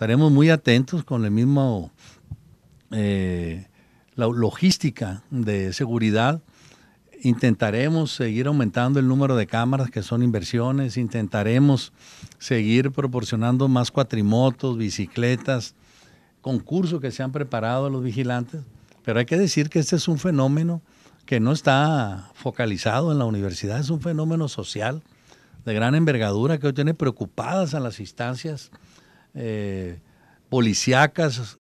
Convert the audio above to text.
estaremos muy atentos con el mismo eh, la logística de seguridad. Intentaremos seguir aumentando el número de cámaras, que son inversiones. Intentaremos seguir proporcionando más cuatrimotos, bicicletas, concursos que se han preparado a los vigilantes. Pero hay que decir que este es un fenómeno que no está focalizado en la universidad, es un fenómeno social de gran envergadura que hoy tiene preocupadas a las instancias eh, policíacas